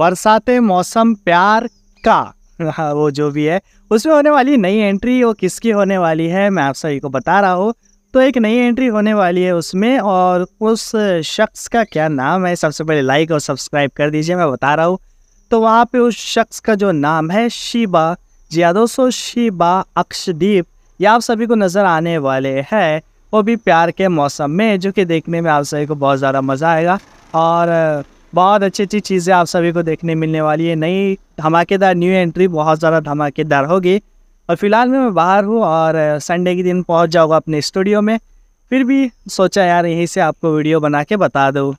बरसाते मौसम प्यार का हाँ वो जो भी है उसमें होने वाली नई एंट्री वो किसकी होने वाली है मैं आप सभी को बता रहा हूँ तो एक नई एंट्री होने वाली है उसमें और उस शख्स का क्या नाम है सबसे पहले लाइक और सब्सक्राइब कर दीजिए मैं बता रहा हूँ तो वहाँ पे उस शख्स का जो नाम है शिबा जी दोस्तों शिबा अक्षदीप ये आप सभी को नज़र आने वाले हैं वो भी प्यार के मौसम में जो कि देखने में आप सभी को बहुत ज़्यादा मज़ा आएगा और बहुत अच्छी अच्छी चीज़ें आप सभी को देखने मिलने वाली है नई धमाकेदार न्यू एंट्री बहुत ज़्यादा धमाकेदार होगी और फिलहाल में मैं बाहर हूँ और संडे के दिन पहुँच जाऊँगा अपने स्टूडियो में फिर भी सोचा यार यहीं से आपको वीडियो बना के बता दूँ